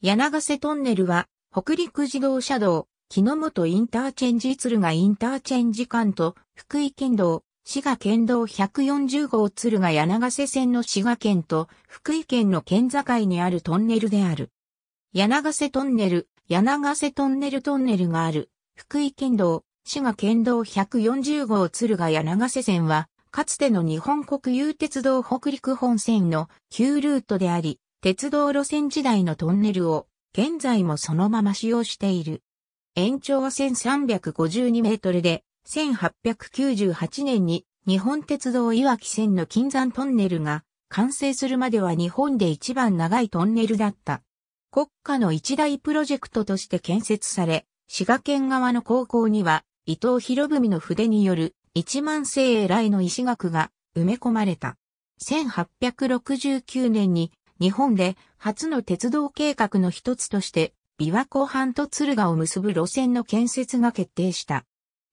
柳瀬トンネルは、北陸自動車道、木の本インターチェンジ鶴ヶインターチェンジ間と、福井県道、滋賀県道140号鶴ヶ柳瀬線の滋賀県と、福井県の県境にあるトンネルである。柳瀬トンネル、柳瀬トンネルトンネルがある、福井県道、滋賀県道140号鶴ヶ柳瀬線は、かつての日本国有鉄道北陸本線の旧ルートであり、鉄道路線時代のトンネルを現在もそのまま使用している。延長1352メートルで1898年に日本鉄道岩木線の金山トンネルが完成するまでは日本で一番長いトンネルだった。国家の一大プロジェクトとして建設され、滋賀県側の高校には伊藤博文の筆による一万世来の石学が埋め込まれた。1869年に日本で初の鉄道計画の一つとして、琵琶湖畔と敦賀を結ぶ路線の建設が決定した。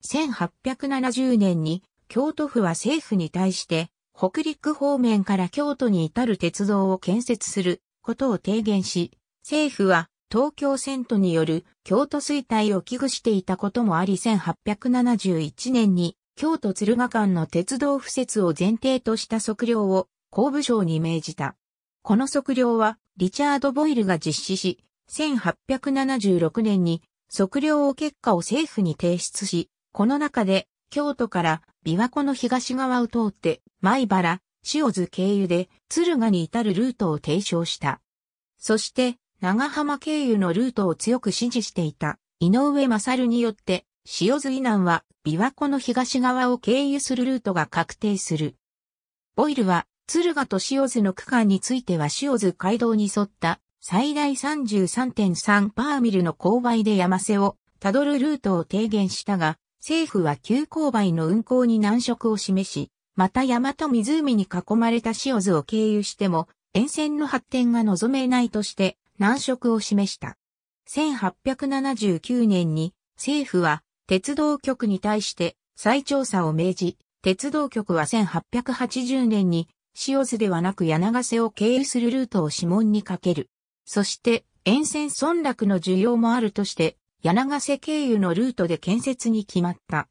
1870年に京都府は政府に対して北陸方面から京都に至る鉄道を建設することを提言し、政府は東京線都による京都衰退を危惧していたこともあり1871年に京都敦賀間の鉄道敷設を前提とした測量を工部省に命じた。この測量は、リチャード・ボイルが実施し、1876年に測量を結果を政府に提出し、この中で、京都から琵琶湖の東側を通って、米原、塩津経由で敦賀に至るルートを提唱した。そして、長浜経由のルートを強く支持していた井上勝によって、塩津以南は琵琶湖の東側を経由するルートが確定する。ボイルは敦賀と塩津の区間については塩津街道に沿った最大33.3パーミルの勾配で山瀬をたどるルートを提言したが、政府は急勾配の運行に難色を示し、また山と湖に囲まれた塩津を経由しても、沿線の発展が望めないとして難色を示した。1879年に政府は鉄道局に対して再調査を命じ、鉄道局は1880年に塩津ではなく柳瀬を経由するルートを指紋にかける。そして、沿線村落の需要もあるとして、柳瀬経由のルートで建設に決まった。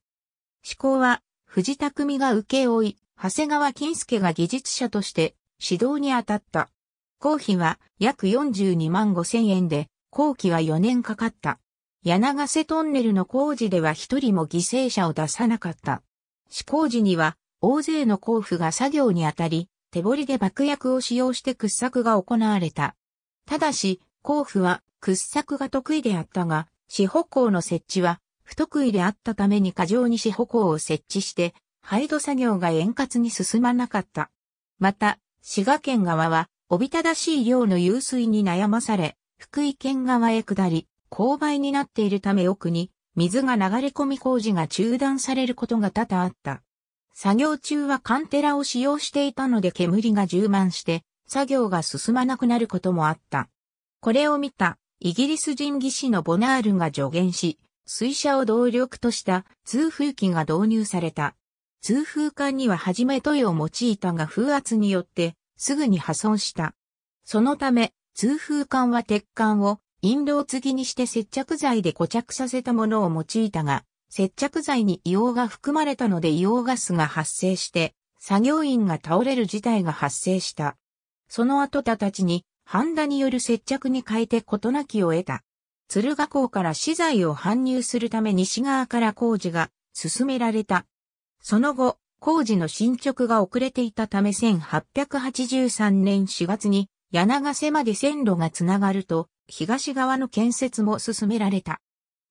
施行は、藤田組が請け負い、長谷川金介が技術者として指導に当たった。工費は約42万5千円で、工期は4年かかった。柳瀬トンネルの工事では一人も犠牲者を出さなかった。施工時には大勢の工夫が作業にあたり、手掘りで爆薬を使用して掘削が行われた。ただし、甲府は掘削が得意であったが、四歩行の設置は不得意であったために過剰に四歩行を設置して、廃土作業が円滑に進まなかった。また、滋賀県側は、おびただしい量の湧水に悩まされ、福井県側へ下り、勾配になっているため奥に、水が流れ込み工事が中断されることが多々あった。作業中はカンテラを使用していたので煙が充満して、作業が進まなくなることもあった。これを見た、イギリス人技師のボナールが助言し、水車を動力とした通風機が導入された。通風管にははじめトイを用いたが風圧によってすぐに破損した。そのため、通風管は鉄管を陰導継ぎにして接着剤で固着させたものを用いたが、接着剤に硫黄が含まれたので硫黄ガスが発生して、作業員が倒れる事態が発生した。その後たたちに、ハンダによる接着に変えて事なきを得た。鶴ヶ港から資材を搬入するため西側から工事が進められた。その後、工事の進捗が遅れていたため1883年4月に柳ヶ瀬まで線路がつながると、東側の建設も進められた。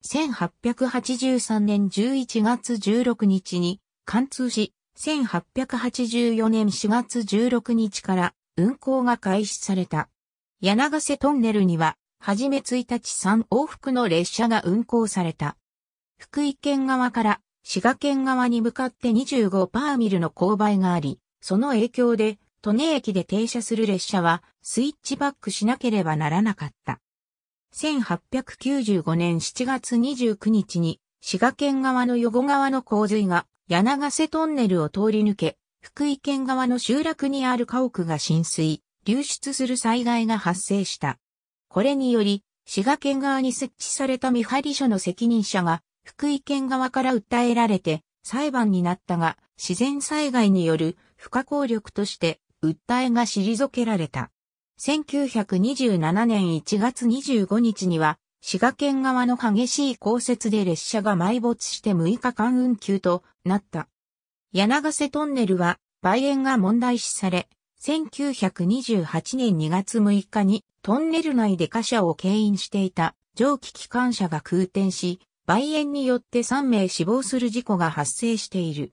1883年11月16日に貫通し、1884年4月16日から運行が開始された。柳瀬トンネルには、はじめ1日3往復の列車が運行された。福井県側から滋賀県側に向かって25パーミルの勾配があり、その影響で、利根駅で停車する列車はスイッチバックしなければならなかった。1895年7月29日に、滋賀県側の横川の洪水が柳瀬トンネルを通り抜け、福井県側の集落にある家屋が浸水、流出する災害が発生した。これにより、滋賀県側に設置された見張り所の責任者が、福井県側から訴えられて、裁判になったが、自然災害による不可抗力として、訴えが退けられた。1927年1月25日には、滋賀県側の激しい降雪で列車が埋没して6日間運休となった。柳瀬トンネルは、梅園が問題視され、1928年2月6日にトンネル内で貨車を牽引していた蒸気機関車が空転し、梅園によって3名死亡する事故が発生している。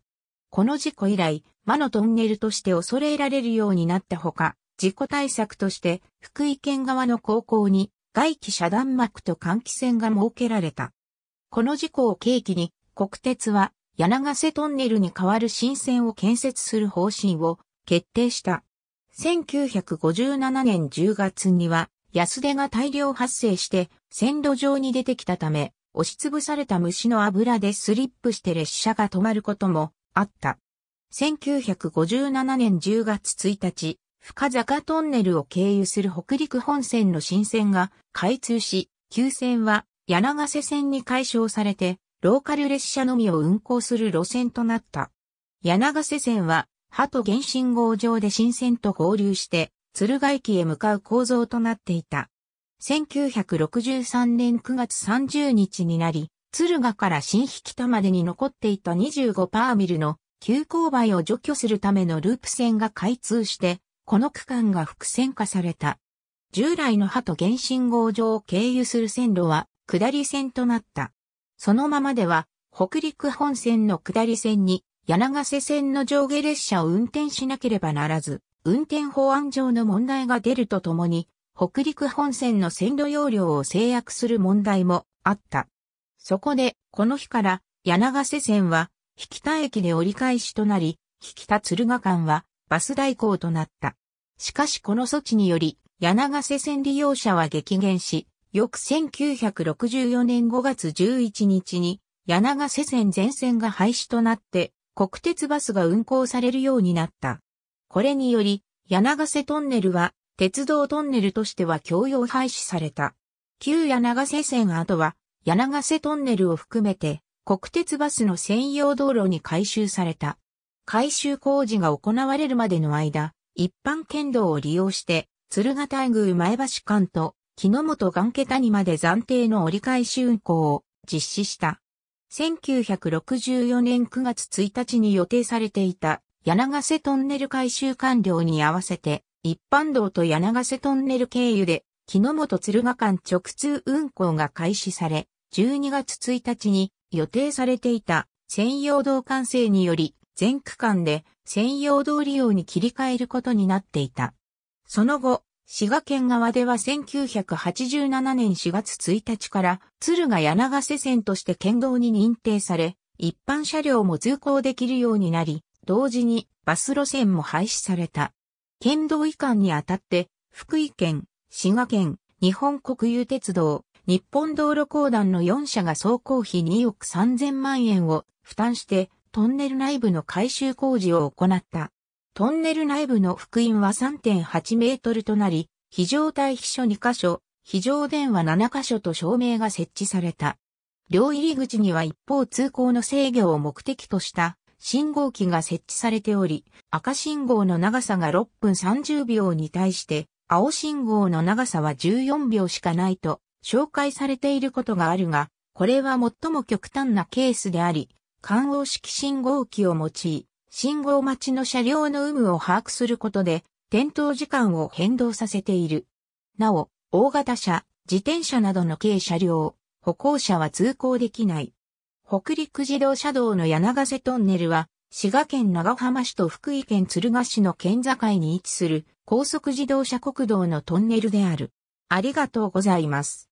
この事故以来、魔のトンネルとして恐れられるようになったほか、事故対策として福井県側の高校に外気遮断膜と換気扇が設けられた。この事故を契機に国鉄は柳瀬トンネルに代わる新線を建設する方針を決定した。1957年10月には安出が大量発生して線路上に出てきたため押しつぶされた虫の油でスリップして列車が止まることもあった。1957年10月1日、深坂トンネルを経由する北陸本線の新線が開通し、旧線は柳瀬線に解消されて、ローカル列車のみを運行する路線となった。柳瀬線は、鳩原信号上で新線と合流して、鶴ヶ駅へ向かう構造となっていた。1963年9月30日になり、敦賀から新引田までに残っていた25パーミルの急勾配を除去するためのループ線が開通して、この区間が複線化された。従来の鳩原信号場を経由する線路は下り線となった。そのままでは北陸本線の下り線に柳瀬線の上下列車を運転しなければならず、運転法案上の問題が出るとともに、北陸本線の線路容量を制約する問題もあった。そこで、この日から柳瀬線は引田駅で折り返しとなり、引田敦賀間はバス代行となった。しかしこの措置により、柳瀬線利用者は激減し、翌1964年5月11日に、柳瀬線全線が廃止となって、国鉄バスが運行されるようになった。これにより、柳瀬トンネルは、鉄道トンネルとしては共用廃止された。旧柳瀬線跡は、柳瀬トンネルを含めて、国鉄バスの専用道路に改修された。改修工事が行われるまでの間、一般県道を利用して、鶴ヶ大宮前橋間と木の本岩家谷まで暫定の折り返し運行を実施した。1964年9月1日に予定されていた柳瀬トンネル改修完了に合わせて、一般道と柳瀬トンネル経由で、木の本鶴ヶ間直通運行が開始され、12月1日に予定されていた専用道完成により、全区間で専用道利用に切り替えることになっていた。その後、滋賀県側では1987年4月1日から敦賀柳瀬線として県道に認定され、一般車両も通行できるようになり、同時にバス路線も廃止された。県道移管にあたって、福井県、滋賀県、日本国有鉄道、日本道路公団の4社が総工費2億3000万円を負担してトンネル内部の改修工事を行った。トンネル内部の福音は3.8メートルとなり、非常対避所2カ所、非常電話7カ所と照明が設置された。両入り口には一方通行の制御を目的とした信号機が設置されており、赤信号の長さが6分30秒に対して、青信号の長さは14秒しかないと紹介されていることがあるが、これは最も極端なケースであり、観応式信号機を用い、信号待ちの車両の有無を把握することで、点灯時間を変動させている。なお、大型車、自転車などの軽車両、歩行者は通行できない。北陸自動車道の柳瀬トンネルは、滋賀県長浜市と福井県敦賀市の県境に位置する高速自動車国道のトンネルである。ありがとうございます。